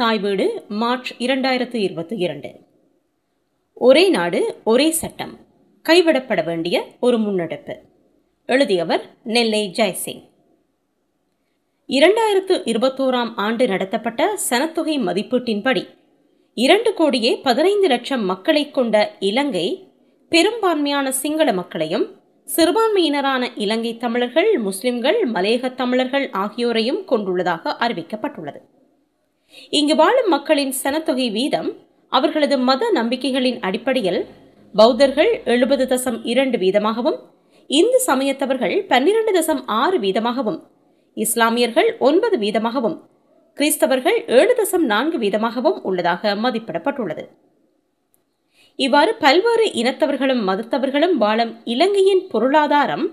தாய் வீடு மார்ச் இரண்டாயிரத்து இருபத்தி இரண்டு ஒரே நாடு ஒரே சட்டம் கைவிடப்பட வேண்டிய ஒரு முன்னெடுப்பு எழுதியவர் நெல்லை ஜெய்சிங் இரண்டாயிரத்து இருபத்தோராம் ஆண்டு நடத்தப்பட்ட சனத்தொகை மதிப்பீட்டின்படி இரண்டு கோடியே பதினைந்து லட்சம் மக்களை கொண்ட இலங்கை பெரும்பான்மையான சிங்கள மக்களையும் சிறுபான்மையினரான இலங்கை தமிழர்கள் முஸ்லிம்கள் மலையக தமிழர்கள் ஆகியோரையும் கொண்டுள்ளதாக அறிவிக்கப்பட்டுள்ளது இங்கு வாழும் மக்களின் சனத்தொகை வீதம் அவர்களது மத நம்பிக்கைகளின் அடிப்படையில் பௌத்தர்கள் எழுபது தசம் இரண்டு வீதமாகவும் இந்து சமயத்தவர்கள் பன்னிரண்டு தசம் ஆறு வீதமாகவும் இஸ்லாமியர்கள் ஒன்பது வீதமாகவும் கிறிஸ்தவர்கள் ஏழு தசம் நான்கு வீதமாகவும் உள்ளதாக மதிப்பிடப்பட்டுள்ளது இவ்வாறு பல்வேறு இனத்தவர்களும் மதத்தவர்களும் வாழும் இலங்கையின் பொருளாதாரம்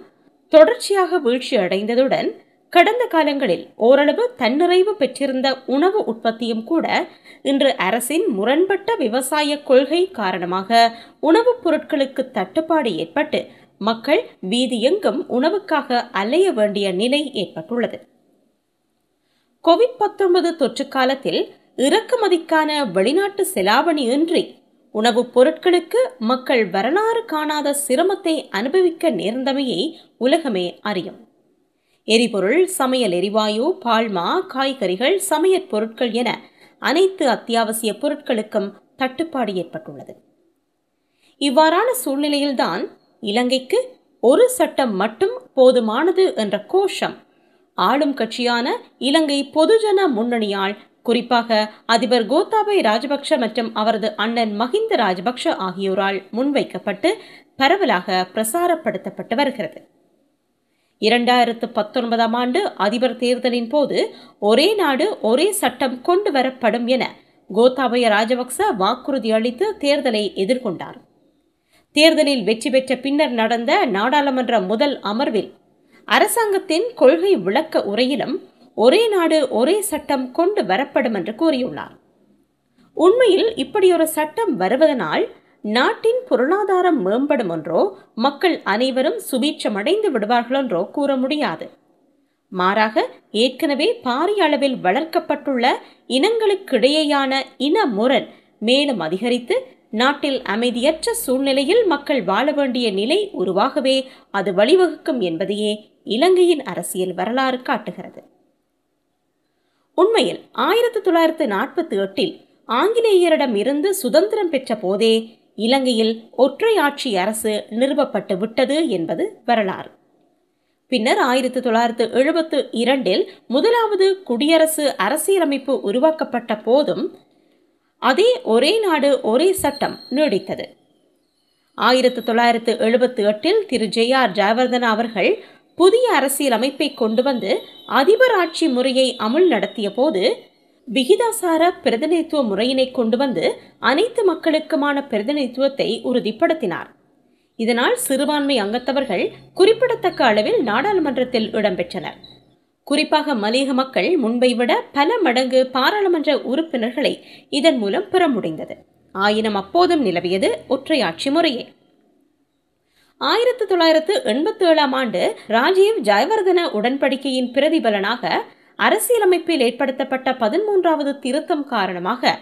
தொடர்ச்சியாக வீழ்ச்சி அடைந்ததுடன் கடந்த காலங்களில் ஓரளவு தன்னிறைவு பெற்றிருந்த உணவு உற்பத்தியும் கூட இன்று அரசின் முரண்பட்ட விவசாய கொள்கை காரணமாக உணவுப் பொருட்களுக்கு தட்டுப்பாடு ஏற்பட்டு மக்கள் வீதியெங்கும் உணவுக்காக அலைய வேண்டிய நிலை ஏற்பட்டுள்ளது கோவிட் பத்தொன்பது தொற்று காலத்தில் இறக்குமதிக்கான வெளிநாட்டு செலாவணி இன்றி உணவுப் பொருட்களுக்கு மக்கள் வரலாறு காணாத சிரமத்தை அனுபவிக்க நேர்ந்தமையை உலகமே அறியும் எரிபொருள் சமையல் எரிவாயு பால்மா காய்கறிகள் சமையற் பொருட்கள் என அனைத்து அத்தியாவசிய பொருட்களுக்கும் தட்டுப்பாடு ஏற்பட்டுள்ளது இவ்வாறான சூழ்நிலையில்தான் இலங்கைக்கு ஒரு சட்டம் மட்டும் போதுமானது என்ற கோஷம் ஆளும் கட்சியான இலங்கை பொதுஜன முன்னணியால் குறிப்பாக அதிபர் கோத்தாபய ராஜபக்ஷ மற்றும் அவரது அண்ணன் மஹிந்த ராஜபக்ஷ ஆகியோரால் முன்வைக்கப்பட்டு பரவலாக பிரசாரப்படுத்தப்பட்டு வருகிறது இரண்டாயிரத்து பத்தொன்பதாம் ஆண்டு அதிபர் தேர்தலின் போது ஒரே நாடு ஒரே சட்டம் கொண்டு வரப்படும் என கோத்தாபய ராஜபக்ச வாக்குறுதி அளித்து தேர்தலை எதிர்கொண்டார் தேர்தலில் வெற்றி பெற்ற பின்னர் நடந்த நாடாளுமன்ற முதல் அமர்வில் அரசாங்கத்தின் கொள்கை விளக்க உரையிலும் ஒரே நாடு ஒரே சட்டம் கொண்டு வரப்படும் என்று கூறியுள்ளார் உண்மையில் இப்படியொரு சட்டம் வருவதனால் நாட்டின் பொருளாதாரம் மேம்படும் என்றோ மக்கள் அனைவரும் சுபீட்சமடைந்து விடுவார்கள் என்றோ கூற முடியாது மாறாக ஏற்கனவே பாரிய அளவில் வளர்க்கப்பட்டுள்ள இனங்களுக்கிடையேயான இன முரண் மேலும் அதிகரித்து நாட்டில் அமைதியற்ற சூழ்நிலையில் மக்கள் வாழ வேண்டிய நிலை உருவாகவே அது வழிவகுக்கும் என்பதையே இலங்கையின் அரசியல் வரலாறு காட்டுகிறது உண்மையில் ஆயிரத்தி தொள்ளாயிரத்து நாற்பத்தி எட்டில் ஆங்கிலேயரிடம் இருந்து சுதந்திரம் பெற்ற போதே இலங்கையில் ஒற்றை ஆட்சி அரசு நிறுவப்பட்டு விட்டது என்பது வரலாறு பின்னர் ஆயிரத்தி தொள்ளாயிரத்து எழுபத்து இரண்டில் முதலாவது குடியரசு அரசியலமைப்பு உருவாக்கப்பட்ட போதும் அதே ஒரே நாடு ஒரே சட்டம் நீடித்தது ஆயிரத்தி தொள்ளாயிரத்து எழுபத்தி எட்டில் திரு ஜே ஆர் ஜெயவர்தனா அவர்கள் புதிய அரசியலமைப்பை கொண்டு வந்து அதிபர் ஆட்சி முறையை அமுல் நடத்திய போது விகிதாசார பிரதிநிதித்துவ முறையினை கொண்டு வந்து அனைத்து மக்களுக்குமான பிரதிநிதித்துவத்தை உறுதிப்படுத்தினார் இதனால் சிறுபான்மை அங்கத்தவர்கள் குறிப்பிடத்தக்க அளவில் நாடாளுமன்றத்தில் இடம்பெற்றனர் குறிப்பாக மலேக மக்கள் முன்பை விட பல மடங்கு பாராளுமன்ற உறுப்பினர்களை இதன் மூலம் பெற முடிந்தது ஆயினும் அப்போதும் நிலவியது ஒற்றையாட்சி முறையே ஆயிரத்தி தொள்ளாயிரத்து எண்பத்தி ஏழாம் ஆண்டு ராஜீவ் ஜெயவர்தன உடன்படிக்கையின் பிரதிபலனாக அரசியலமைப்பில் ஏற்படுத்தப்பட்ட பதிமூன்றாவது திருத்தம் காரணமாக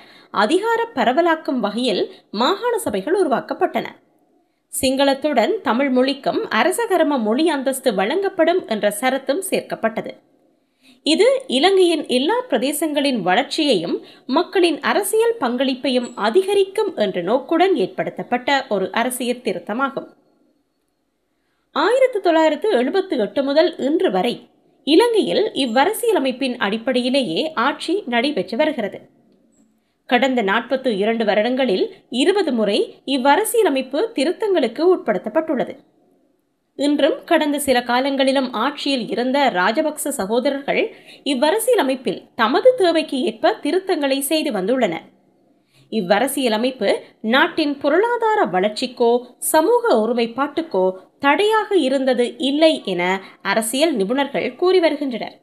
அதிகார பரவலாக்கும் வகையில் மாகாண சபைகள் உருவாக்கப்பட்டன சிங்களத்துடன் தமிழ் மொழிக்கும் அரசகரம மொழி அந்தஸ்து வழங்கப்படும் என்ற சரத்தும் சேர்க்கப்பட்டது இது இலங்கையின் எல்லா பிரதேசங்களின் வளர்ச்சியையும் மக்களின் அரசியல் பங்களிப்பையும் அதிகரிக்கும் என்ற நோக்குடன் ஏற்படுத்தப்பட்ட ஒரு அரசியல் திருத்தமாகும் ஆயிரத்தி தொள்ளாயிரத்து எழுபத்தி எட்டு முதல் இன்று வரை இலங்கையில் இவ்வரசியலமைப்பின் அடிப்படையிலேயே ஆட்சி நடைபெற்று வருகிறது கடந்த நாற்பத்து இரண்டு வருடங்களில் இருபது முறை இவ்வரசியலமைப்பு திருத்தங்களுக்கு உட்படுத்தப்பட்டுள்ளது இன்றும் கடந்த சில காலங்களிலும் ஆட்சியில் இருந்த ராஜபக்ச சகோதரர்கள் இவ்வரசியலமைப்பில் தமது தேவைக்கு ஏற்ப திருத்தங்களை செய்து வந்துள்ளனர் இவ்வரசியலமைப்பு நாட்டின் பொருளாதார வளர்ச்சிக்கோ சமூக ஒருமைப்பாட்டுக்கோ தடையாக இருந்தது இல்லை என அரசியல் நிபுணர்கள் கூறி வருகின்றனர்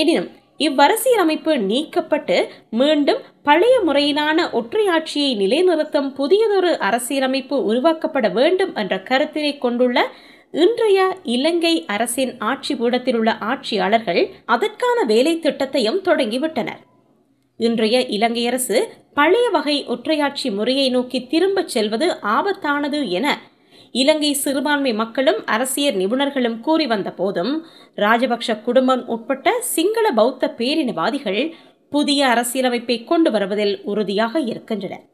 எனினும் இவ்வரசியலமைப்பு நீக்கப்பட்டு மீண்டும் பழைய முறையிலான ஒற்றையாட்சியை நிலைநிறுத்தும் புதியதொரு அரசியலமைப்பு உருவாக்கப்பட வேண்டும் என்ற கருத்தினை கொண்டுள்ள இன்றைய இலங்கை அரசின் ஆட்சி பீடத்திலுள்ள ஆட்சியாளர்கள் அதற்கான வேலை திட்டத்தையும் தொடங்கிவிட்டனர் இன்றைய இலங்கையரசு பழைய வகை ஒற்றையாட்சி முறையை நோக்கி திரும்பச் செல்வது ஆபத்தானது என இலங்கை சிறுபான்மை மக்களும் அரசியல் நிபுணர்களும் கூறி வந்த போதும் ராஜபக்ஷ குடும்பம் உட்பட்ட சிங்கள பௌத்த பேரினவாதிகள் புதிய அரசியலமைப்பை கொண்டு வருவதில் உறுதியாக இருக்கின்றனர்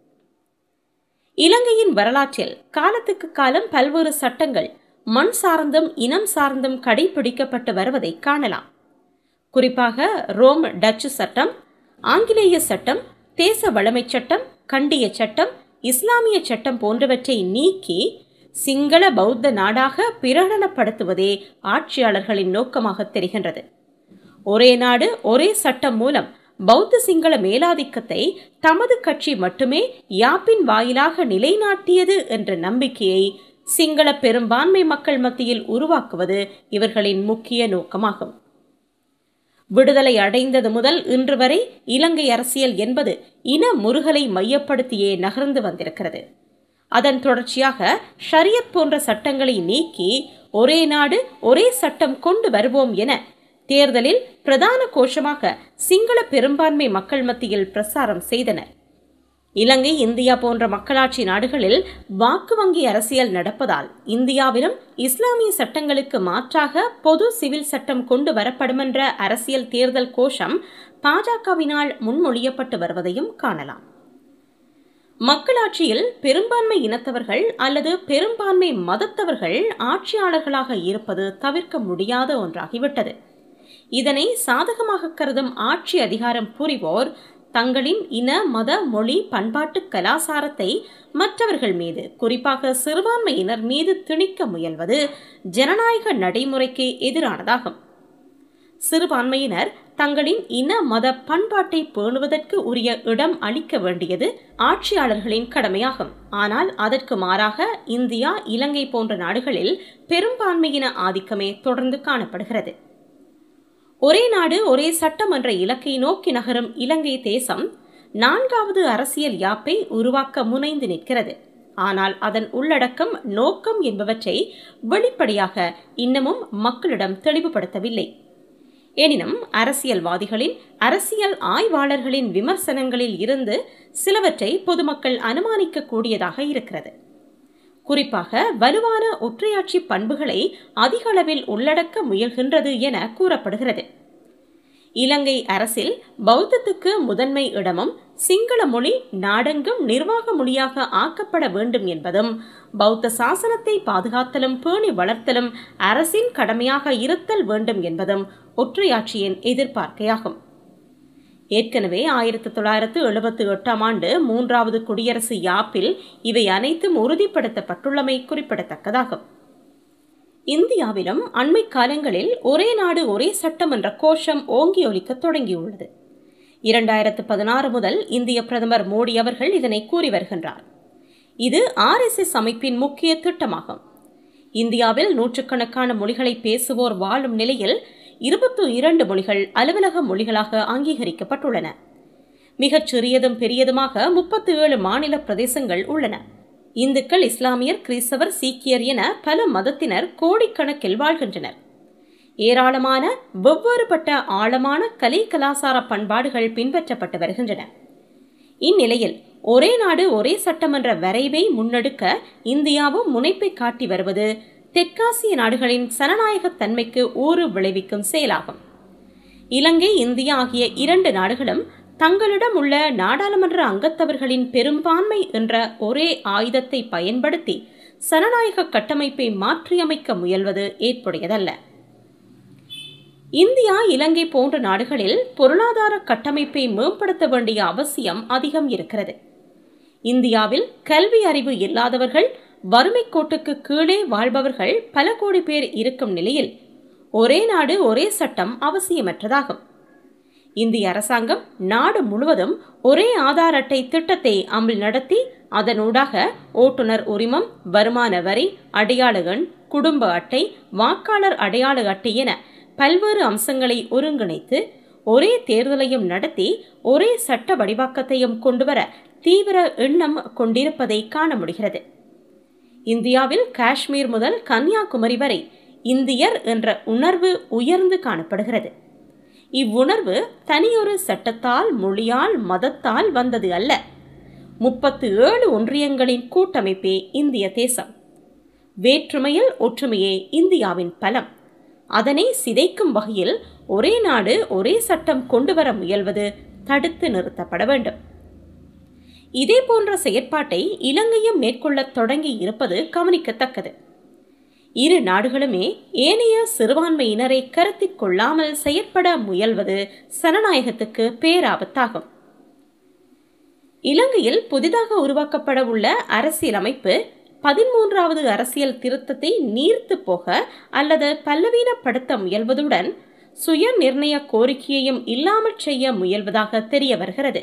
இலங்கையின் வரலாற்றில் காலத்துக்கு காலம் பல்வேறு சட்டங்கள் மண் சார்ந்தும் இனம் சார்ந்தும் கடைபிடிக்கப்பட்டு வருவதை காணலாம் குறிப்பாக ரோம் டச்சு சட்டம் ஆங்கிலேய சட்டம் தேச வளமை சட்டம் கண்டிய சட்டம் இஸ்லாமிய சட்டம் போன்றவற்றை நீக்கி சிங்கள பௌத்த நாடாக பிரகடனப்படுத்துவதே ஆட்சியாளர்களின் நோக்கமாக தெரிகின்றது ஒரே நாடு ஒரே சட்டம் மூலம் பௌத்த சிங்கள மேலாதிக்கத்தை தமது கட்சி மட்டுமே யாப்பின் வாயிலாக நிலைநாட்டியது என்ற நம்பிக்கையை சிங்கள பெரும்பான்மை மக்கள் மத்தியில் உருவாக்குவது இவர்களின் முக்கிய நோக்கமாகும் விடுதலை அடைந்தது முதல் இன்று வரை இலங்கை அரசியல் என்பது இன முருகலை மையப்படுத்தியே நகர்ந்து வந்திருக்கிறது அதன் தொடர்ச்சியாக ஷரியத் போன்ற சட்டங்களை நீக்கி ஒரே நாடு ஒரே சட்டம் கொண்டு வருவோம் என தேர்தலில் பிரதான கோஷமாக சிங்கள பெரும்பான்மை மக்கள் மத்தியில் பிரசாரம் செய்தனர் இலங்கை இந்தியா போன்ற மக்களாட்சி நாடுகளில் வாக்கு வங்கி அரசியல் நடப்பதால் இந்தியாவிலும் இஸ்லாமிய சட்டங்களுக்கு மாற்றாக பொது சிவில் சட்டம் கொண்டு வரப்படும் என்ற அரசியல் தேர்தல் கோஷம் பாஜகவினால் முன்மொழியப்பட்டு வருவதையும் காணலாம் மக்களாட்சியில் பெரும்பான்மை இனத்தவர்கள் அல்லது பெரும்பான்மை மதத்தவர்கள் ஆட்சியாளர்களாக இருப்பது தவிர்க்க முடியாத ஒன்றாகிவிட்டது இதனை சாதகமாக கருதும் ஆட்சி அதிகாரம் புரிவோர் தங்களின் இன மத மொழி பண்பாட்டு கலாசாரத்தை மற்றவர்கள் மீது குறிப்பாக சிறுபான்மையினர் மீது திணிக்க முயல்வது ஜனநாயக நடைமுறைக்கு எதிரானதாகும் சிறுபான்மையினர் தங்களின் இன மத பண்பாட்டை பேணுவதற்கு உரிய இடம் அளிக்க வேண்டியது ஆட்சியாளர்களின் கடமையாகும் ஆனால் அதற்கு மாறாக இந்தியா இலங்கை போன்ற நாடுகளில் பெரும்பான்மையின ஆதிக்கமே தொடர்ந்து காணப்படுகிறது ஒரே நாடு ஒரே சட்டமன்ற இலக்கை நோக்கி நகரும் இலங்கை தேசம் நான்காவது அரசியல் யாப்பை உருவாக்க முனைந்து நிற்கிறது ஆனால் அதன் உள்ளடக்கம் நோக்கம் என்பவற்றை வெளிப்படையாக இன்னமும் மக்களிடம் தெளிவுபடுத்தவில்லை எனினும் அரசியல்வாதிகளின் அரசியல் ஆய்வாளர்களின் விமர்சனங்களில் இருந்து சிலவற்றை பொதுமக்கள் அனுமானிக்கக்கூடியதாக இருக்கிறது குறிப்பாக வலுவான ஒற்றையாட்சி பண்புகளை அதிகளவில் உள்ளடக்க முயல்கின்றது என கூறப்படுகிறது இலங்கை அரசில் பௌத்தத்துக்கு முதன்மை இடமும் சிங்கள மொழி நாடெங்கும் நிர்வாக மொழியாக ஆக்கப்பட வேண்டும் என்பதும் பௌத்த சாசனத்தை பாதுகாத்தலும் பேணி வளர்த்தலும் அரசின் கடமையாக இருத்தல் வேண்டும் என்பதும் ஒற்றையாட்சியின் எதிர்பார்க்கையாகும் ஏற்கனவே ஆயிரத்தி தொள்ளாயிரத்து எழுபத்தி எட்டாம் ஆண்டு மூன்றாவது குடியரசு யாப்பில் இவை அனைத்தும் உறுதிப்படுத்தப்பட்டுள்ளமை குறிப்பிடத்தக்கதாகும் இந்தியாவிலும் அண்மை காலங்களில் ஒரே நாடு ஒரே சட்டம் என்ற கோஷம் ஓங்கி ஒலிக்க தொடங்கியுள்ளது இரண்டாயிரத்து பதினாறு முதல் இந்திய பிரதமர் மோடி அவர்கள் இதனை கூறி வருகின்றார் இது ஆர்எஸ்எஸ் அமைப்பின் முக்கிய திட்டமாகும் இந்தியாவில் நூற்றுக்கணக்கான மொழிகளை பேசுவோர் வாழும் நிலையில் இருபத்து இரண்டு மொழிகள் அலுவலக மொழிகளாக அங்கீகரிக்கப்பட்டுள்ளன மிகச் சிறியதும் பெரியதுமாக முப்பத்தி ஏழு மாநில பிரதேசங்கள் உள்ளன இந்துக்கள் இஸ்லாமியர் கிறிஸ்தவர் சீக்கியர் என பல மதத்தினர் கோடிக்கணக்கில் வாழ்கின்றனர் ஏராளமான வெவ்வேறுபட்ட ஆழமான கலை கலாசார பண்பாடுகள் பின்பற்றப்பட்டு வருகின்றன இந்நிலையில் ஒரே நாடு ஒரே சட்டமன்ற வரைவை முன்னெடுக்க இந்தியாவும் முனைப்பை காட்டி வருவது தெற்காசிய நாடுகளின் சனநாயக தன்மைக்கு ஊறு விளைவிக்கும் செயலாகும் இலங்கை இந்தியா ஆகிய இரண்டு நாடுகளும் தங்களிடம் உள்ள நாடாளுமன்ற அங்கத்தவர்களின் பெரும்பான்மை என்ற ஒரே ஆயுதத்தை பயன்படுத்தி சனநாயக கட்டமைப்பை மாற்றியமைக்க முயல்வது ஏற்புடையதல்ல இந்தியா இலங்கை போன்ற நாடுகளில் பொருளாதார கட்டமைப்பை மேம்படுத்த வேண்டிய அவசியம் அதிகம் இருக்கிறது இந்தியாவில் கல்வி அறிவு இல்லாதவர்கள் வறுமை கோட்டுக்கு கீழே வாழ்பவர்கள் பல கோடி பேர் இருக்கும் நிலையில் ஒரே நாடு ஒரே சட்டம் அவசியமற்றதாகும் இந்திய அரசாங்கம் நாடு முழுவதும் ஒரே ஆதார் அட்டை திட்டத்தை அமல் நடத்தி அதனூடாக ஓட்டுநர் உரிமம் வருமான வரி அடையாளகன் குடும்ப அட்டை வாக்காளர் அடையாள அட்டை என பல்வேறு அம்சங்களை ஒருங்கிணைத்து ஒரே தேர்தலையும் நடத்தி ஒரே சட்ட வடிவாக்கத்தையும் கொண்டுவர தீவிர எண்ணம் கொண்டிருப்பதை காண முடிகிறது இந்தியாவில் காஷ்மீர் முதல் கன்னியாகுமரி வரை இந்தியர் என்ற உணர்வு உயர்ந்து காணப்படுகிறது இவ்வுணர்வு தனியொரு சட்டத்தால் மொழியால் மதத்தால் வந்தது அல்ல முப்பத்து ஏழு ஒன்றியங்களின் கூட்டமைப்பே இந்திய தேசம் வேற்றுமையில் ஒற்றுமையே இந்தியாவின் பலம் அதனை சிதைக்கும் வகையில் ஒரே நாடு ஒரே சட்டம் கொண்டு வர முயல்வது தடுத்து நிறுத்தப்பட வேண்டும் இதே போன்ற செயற்பாட்டை இலங்கையும் மேற்கொள்ள தொடங்கி இருப்பது கவனிக்கத்தக்கது இரு நாடுகளுமே ஏனைய சிறுபான்மையினரை கருத்தில் கொள்ளாமல் செயற்பட முயல்வது சனநாயகத்துக்கு பேராபத்தாகும் இலங்கையில் புதிதாக உருவாக்கப்பட உள்ள அரசியலமைப்பு பதிமூன்றாவது அரசியல் திருத்தத்தை நீர்த்து போக அல்லது பல்லவீனப்படுத்த முயல்வதுடன் சுய நிர்ணய கோரிக்கையையும் இல்லாமல் செய்ய முயல்வதாக தெரிய வருகிறது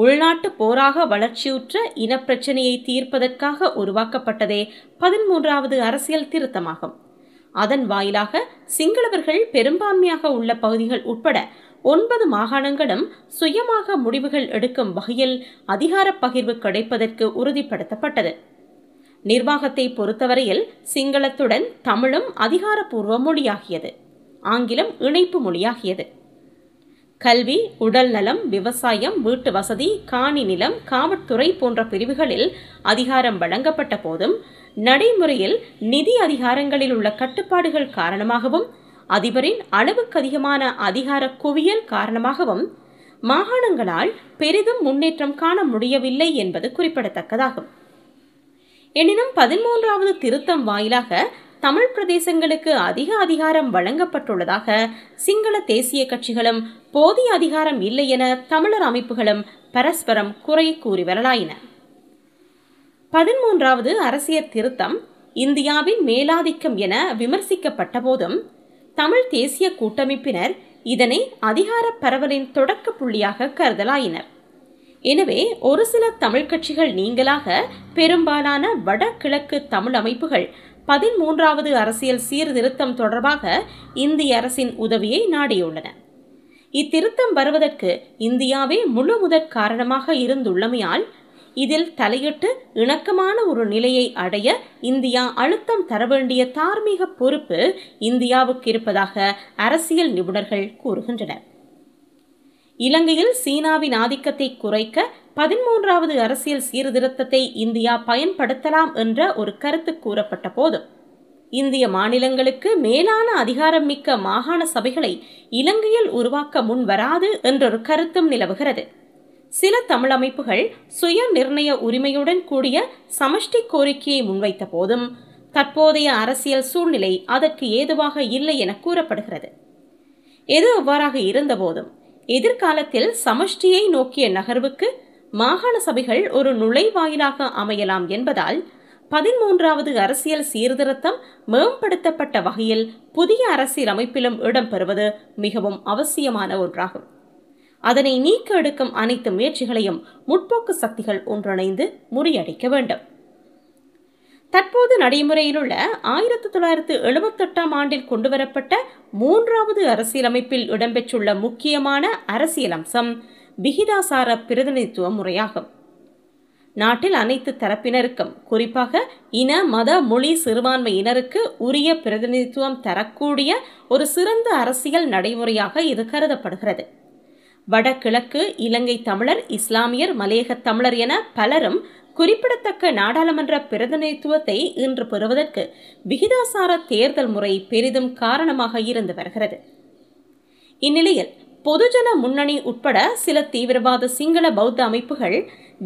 உள்நாட்டு போராக வளர்ச்சியுற்ற இனப்பிரச்சனையை தீர்ப்பதற்காக உருவாக்கப்பட்டதே பதிமூன்றாவது அரசியல் திருத்தமாகும் அதன் வாயிலாக சிங்களவர்கள் பெரும்பான்மையாக உள்ள பகுதிகள் உட்பட ஒன்பது மாகாணங்களும் சுயமாக முடிவுகள் எடுக்கும் வகையில் அதிகார பகிர்வு கிடைப்பதற்கு உறுதிப்படுத்தப்பட்டது நிர்வாகத்தை பொறுத்தவரையில் சிங்களத்துடன் தமிழும் அதிகாரப்பூர்வ மொழியாகியது ஆங்கிலம் இணைப்பு மொழியாகியது கல்வி உடல் நலம் விவசாயம் வீட்டு வசதி காணி நிலம் காவல்துறை போன்ற பிரிவுகளில் அதிகாரம் வழங்கப்பட்ட போதும் நடைமுறையில் நிதி அதிகாரங்களில் உள்ள கட்டுப்பாடுகள் காரணமாகவும் அதிபரின் அளவுக்கு அதிகமான அதிகார குவியல் காரணமாகவும் மாகாணங்களால் பெரிதும் முன்னேற்றம் காண முடியவில்லை என்பது குறிப்பிடத்தக்கதாகும் எனினும் பதிமூன்றாவது திருத்தம் வாயிலாக தமிழ் பிரதேசங்களுக்கு அதிக அதிகாரம் வழங்கப்பட்டுள்ளதாக சிங்கள தேசிய கட்சிகளும் போதிய அதிகாரம் இல்லை என தமிழர் அமைப்புகளும் பரஸ்பரம் குறை கூறி வரலாயின பதிமூன்றாவது அரசியல் திருத்தம் இந்தியாவின் மேலாதிக்கம் என விமர்சிக்கப்பட்ட போதும் தமிழ் தேசிய கூட்டமைப்பினர் இதனை அதிகார பரவலின் தொடக்க புள்ளியாக கருதலாயினர் எனவே ஒரு சில தமிழ் கட்சிகள் நீங்களாக பெரும்பாலான வடகிழக்கு தமிழ் அமைப்புகள் பதிமூன்றாவது அரசியல் சீர்திருத்தம் தொடர்பாக இந்திய அரசின் உதவியை நாடியுள்ளன இத்திருத்தம் வருவதற்கு இந்தியாவே முழு முதற் காரணமாக இருந்துள்ளமையால் இதில் தலையிட்டு இணக்கமான ஒரு நிலையை அடைய இந்தியா அழுத்தம் தர வேண்டிய தார்மீக பொறுப்பு இந்தியாவுக்கு இருப்பதாக அரசியல் நிபுணர்கள் கூறுகின்றனர் இலங்கையில் சீனாவின் ஆதிக்கத்தை குறைக்க பதிமூன்றாவது அரசியல் சீர்திருத்தத்தை இந்தியா பயன்படுத்தலாம் என்ற ஒரு கருத்து கூறப்பட்ட போது இந்திய மாநிலங்களுக்கு மேலான அதிகாரம் மிக்க மாகாண சபைகளை இலங்கையில் உருவாக்க முன் வராது என்றொரு கருத்தும் நிலவுகிறது சில தமிழ் அமைப்புகள் சுய நிர்ணய உரிமையுடன் கூடிய சமஷ்டி கோரிக்கையை முன்வைத்த போதும் தற்போதைய அரசியல் சூழ்நிலை அதற்கு ஏதுவாக இல்லை என கூறப்படுகிறது எது அவ்வாறாக இருந்தபோதும் எதிர்காலத்தில் சமஷ்டியை நோக்கிய நகர்வுக்கு மாகாண சபைகள் ஒரு நுழைவாயிலாக அமையலாம் என்பதால் பதிமூன்றாவது அரசியல் சீர்திருத்தம் மேம்படுத்தப்பட்ட வகையில் புதிய அரசியல் அமைப்பிலும் இடம்பெறுவது மிகவும் அவசியமான ஒன்றாகும் அதனை நீக்க எடுக்கும் அனைத்து முயற்சிகளையும் முற்போக்கு சக்திகள் ஒன்றிணைந்து முறியடிக்க வேண்டும் தற்போது நடைமுறையிலுள்ள ஆயிரத்தி தொள்ளாயிரத்து எழுபத்தெட்டாம் ஆண்டில் கொண்டுவரப்பட்ட மூன்றாவது அரசியலமைப்பில் இடம்பெற்றுள்ள முக்கியமான அரசியல் அம்சம் விகிதாசார பிரதிநிதித்துவ முறையாகும் நாட்டில் அனைத்து தரப்பினருக்கும் குறிப்பாக இன மத மொழி சிறுபான்மையினருக்கு உரிய பிரதிநிதித்துவம் தரக்கூடிய ஒரு சிறந்த அரசியல் நடைமுறையாக இது கருதப்படுகிறது வடகிழக்கு இலங்கை தமிழர் இஸ்லாமியர் மலையக தமிழர் என பலரும் குறிப்பிடத்தக்க நாடாளுமன்ற பிரதிநிதித்துவத்தை இன்று பெறுவதற்கு விகிதாசார தேர்தல் முறை பெரிதும் காரணமாக இருந்து வருகிறது இந்நிலையில் பொதுஜன முன்னணி உட்பட சில தீவிரவாத சிங்கள பௌத்த அமைப்புகள்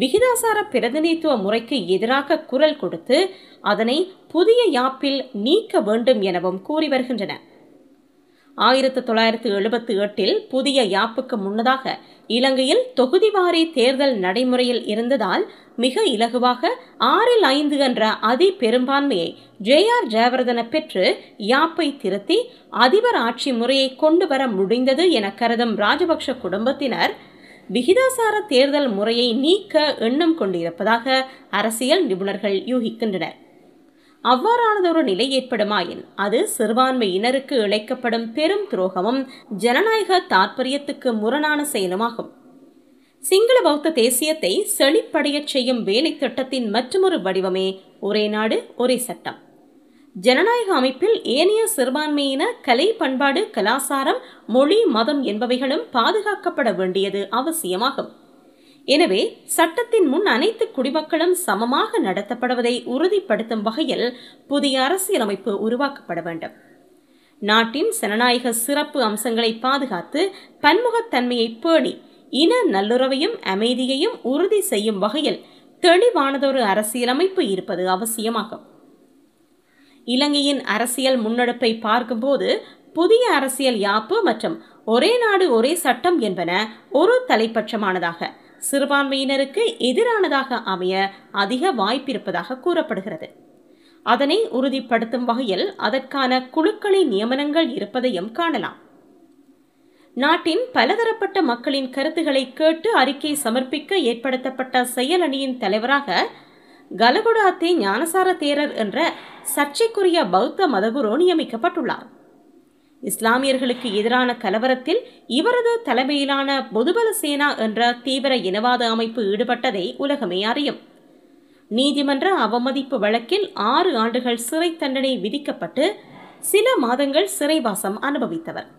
விகிதாசார பிரதிநிதித்துவ முறைக்கு எதிராக குரல் கொடுத்து அதனை புதிய யாப்பில் நீக்க வேண்டும் எனவும் கூறி வருகின்றன ஆயிரத்தி தொள்ளாயிரத்தி எழுபத்தி எட்டில் புதிய யாப்புக்கு முன்னதாக இலங்கையில் தொகுதி வாரி தேர்தல் நடைமுறையில் இருந்ததால் மிக இலகுவாக ஆறில் ஐந்து என்ற அதி பெரும்பான்மையை ஜே ஆர் ஜெயவர்தன பெற்று யாப்பை திருத்தி அதிபர் ஆட்சி முறையை கொண்டு வர முடிந்தது என கருதும் ராஜபக்ஷ குடும்பத்தினர் விகிதாசார தேர்தல் முறையை நீக்க எண்ணம் கொண்டிருப்பதாக அரசியல் நிபுணர்கள் யூகிக்கின்றனர் அவ்வாறானதொரு நிலை ஏற்படுமாயின் அது சிறுபான்மையினருக்கு இழைக்கப்படும் பெரும் துரோகமும் ஜனநாயக தாற்பயத்துக்கு முரணான செயலுமாகும் சிங்கள பௌத்த தேசியத்தை செழிப்படையச் செய்யும் வேலை திட்டத்தின் மற்றொரு வடிவமே ஒரே நாடு ஒரே சட்டம் ஜனநாயக அமைப்பில் ஏனைய சிறுபான்மையின கலை பண்பாடு கலாசாரம் மொழி மதம் என்பவைகளும் பாதுகாக்கப்பட வேண்டியது அவசியமாகும் எனவே சட்டத்தின் முன் அனைத்து குடிமக்களும் சமமாக நடத்தப்படுவதை உறுதிப்படுத்தும் வகையில் புதிய அரசியலமைப்பு உருவாக்கப்பட வேண்டும் நாட்டின் ஜனநாயக சிறப்பு அம்சங்களை பாதுகாத்து பன்முகத்தன்மையை பேணி இன நல்லுறவையும் அமைதியையும் உறுதி செய்யும் வகையில் தெளிவானதொரு அரசியலமைப்பு இருப்பது அவசியமாகும் இலங்கையின் அரசியல் முன்னெடுப்பை பார்க்கும்போது புதிய அரசியல் யாப்பு மற்றும் ஒரே நாடு ஒரே சட்டம் என்பன ஒரு தலைப்பட்சமானதாக சிறுபான்மையினருக்கு எதிரானதாக அமைய அதிக வாய்ப்பிருப்பதாக கூறப்படுகிறது அதனை உறுதிப்படுத்தும் வகையில் அதற்கான குழுக்களின் நியமனங்கள் இருப்பதையும் காணலாம் நாட்டின் பலதரப்பட்ட மக்களின் கருத்துக்களை கேட்டு அறிக்கை சமர்ப்பிக்க ஏற்படுத்தப்பட்ட செயல் அணியின் தலைவராக கலகுடாத்தே ஞானசார தேரர் என்ற சர்ச்சைக்குரிய பௌத்த மதகுரு நியமிக்கப்பட்டுள்ளார் இஸ்லாமியர்களுக்கு எதிரான கலவரத்தில் இவரது தலைமையிலான பொதுபல சேனா என்ற தீவிர இனவாத அமைப்பு ஈடுபட்டதை உலகமே அறியும் நீதிமன்ற அவமதிப்பு வழக்கில் ஆறு ஆண்டுகள் சிறை தண்டனை விதிக்கப்பட்டு சில மாதங்கள் சிறைவாசம் அனுபவித்தவர்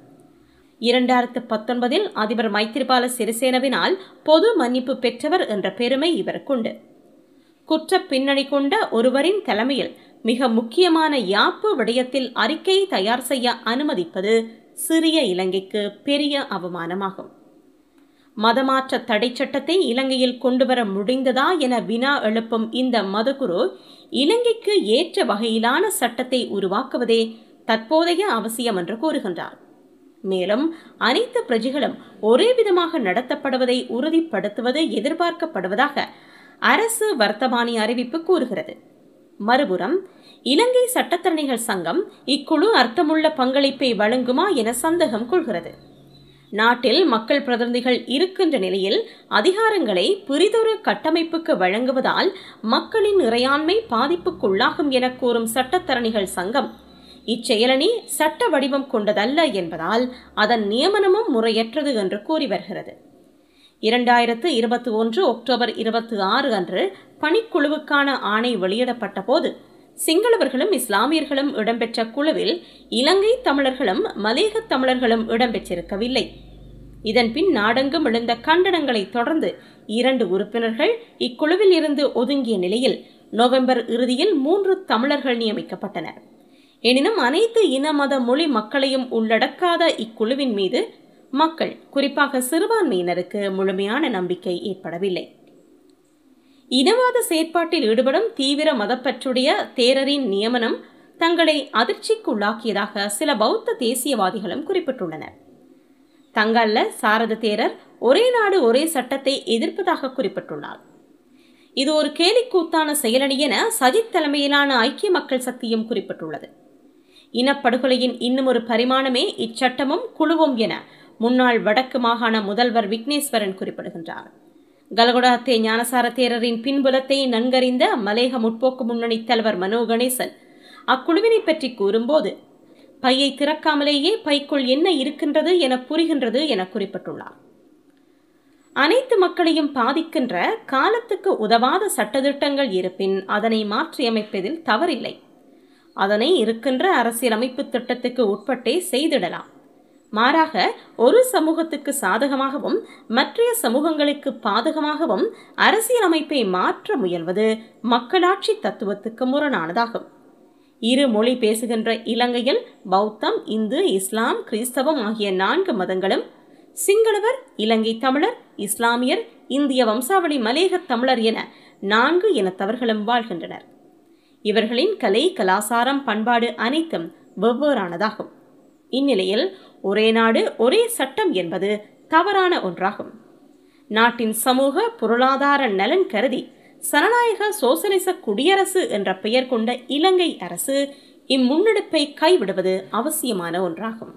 இரண்டாயிரத்து பத்தொன்பதில் அதிபர் மைத்திரிபால சிறிசேனவினால் பொது மன்னிப்பு பெற்றவர் என்ற பெருமை இவருக்குண்டு குற்ற பின்னணி கொண்ட ஒருவரின் தலைமையில் மிக முக்கியமான யாப்பு விடயத்தில் அறிக்கை தயார் செய்ய அனுமதிப்பது சிறிய இலங்கைக்கு பெரிய அவமானமாகும் மதமாற்ற தடை சட்டத்தை இலங்கையில் கொண்டுவர முடிந்ததா என வினா எழுப்பும் இந்த மதகுரு இலங்கைக்கு ஏற்ற வகையிலான சட்டத்தை உருவாக்குவதே தற்போதைய அவசியம் என்று கூறுகின்றார் மேலும் அனைத்து பிரஜைகளும் ஒரே விதமாக நடத்தப்படுவதை உறுதிப்படுத்துவது எதிர்பார்க்கப்படுவதாக அரசு வர்த்தமானி அறிவிப்பு கூறுகிறது மறுபுறம் இலங்கை சட்டத்தரணிகள் சங்கம் இக்குழு அர்த்தமுள்ள பங்களிப்பை வழங்குமா என சந்தேகம் கொள்கிறது நாட்டில் மக்கள் பிரதிநிதிகள் இருக்கின்ற நிலையில் அதிகாரங்களை பிரிதொரு கட்டமைப்புக்கு வழங்குவதால் மக்களின் இறையாண்மை பாதிப்புக்குள்ளாகும் என கூறும் சட்டத்தரணிகள் சங்கம் இச்செயலணி சட்ட வடிவம் கொண்டதல்ல என்பதால் அதன் நியமனமும் முறையற்றது என்று கூறி வருகிறது இரண்டாயிரத்து இருபத்தி ஒன்று அக்டோபர் இருபத்தி ஆறு அன்று பணிக்குழுவுக்கான ஆணை வெளியிடப்பட்ட போது சிங்களவர்களும் இஸ்லாமியர்களும் இடம்பெற்ற குழுவில் இலங்கை தமிழர்களும் மலேக தமிழர்களும் இடம்பெற்றிருக்கவில்லை இதன்பின் நாடெங்கும் எழுந்த கண்டனங்களை தொடர்ந்து இரண்டு உறுப்பினர்கள் இக்குழுவில் இருந்து ஒதுங்கிய நிலையில் நவம்பர் இறுதியில் மூன்று தமிழர்கள் நியமிக்கப்பட்டனர் எனினும் அனைத்து இன மத மொழி மக்களையும் உள்ளடக்காத இக்குழுவின் மீது மக்கள் குறிப்பாக சிறுபான்மையினருக்கு முழுமையான நம்பிக்கை ஏற்படவில்லை இனவாத செயற்பாட்டில் ஈடுபடும் தீவிர மதப்பற்றுடைய தேரரின் நியமனம் தங்களை அதிர்ச்சிக்குள்ளாக்கியதாக சில பௌத்த தேசியவாதிகளும் குறிப்பிட்டுள்ளனர் தங்கல்ல சாரத தேரர் ஒரே நாடு ஒரே சட்டத்தை எதிர்ப்பதாக குறிப்பிட்டுள்ளார் இது ஒரு கேலிக்கூத்தான செயலணி என சஜித் தலைமையிலான ஐக்கிய மக்கள் சக்தியும் குறிப்பிட்டுள்ளது இனப்படுகொலையின் இன்னுமொரு பரிமாணமே இச்சட்டமும் குழுவும் என முன்னாள் வடக்கு மாகாண முதல்வர் விக்னேஸ்வரன் குறிப்பிடுகின்றார் கலகுடாத்தே ஞானசார தேரரின் பின்புலத்தை நன்கறிந்த மலேக முற்போக்கு முன்னணி தலைவர் மனோ கணேசன் அக்குழுவினை பற்றி கூறும்போது பையை திறக்காமலேயே பைக்குள் என்ன இருக்கின்றது என புரிகின்றது என குறிப்பிட்டுள்ளார் அனைத்து மக்களையும் பாதிக்கின்ற காலத்துக்கு உதவாத சட்டத்திட்டங்கள் இருப்பின் அதனை மாற்றியமைப்பதில் தவறில்லை அதனை இருக்கின்ற அரசியலமைப்பு திட்டத்துக்கு உட்பட்டே செய்திடலாம் மாறாக ஒரு சமூகத்துக்கு சாதகமாகவும் மற்றைய சமூகங்களுக்கு பாதகமாகவும் அரசியலமைப்பை மாற்ற முயல்வது மக்களாட்சி தத்துவத்துக்கு முரணானதாகும் இரு மொழி பேசுகின்ற இலங்கையில் பௌத்தம் இந்து இஸ்லாம் கிறிஸ்தவம் ஆகிய நான்கு மதங்களும் சிங்களவர் இலங்கை தமிழர் இஸ்லாமியர் இந்திய வம்சாவளி மலேக தமிழர் என நான்கு இனத்தவர்களும் வாழ்கின்றனர் இவர்களின் கலை கலாசாரம் பண்பாடு அனைத்தும் வெவ்வேறானதாகும் இந்நிலையில் ஒரே நாடு ஒரே சட்டம் என்பது தவறான ஒன்றாகும் நாட்டின் சமூக பொருளாதார நலன் கருதி சனநாயக சோசலிச குடியரசு என்ற பெயர் கொண்ட இலங்கை அரசு இம்முன்னெடுப்பை கைவிடுவது அவசியமான ஒன்றாகும்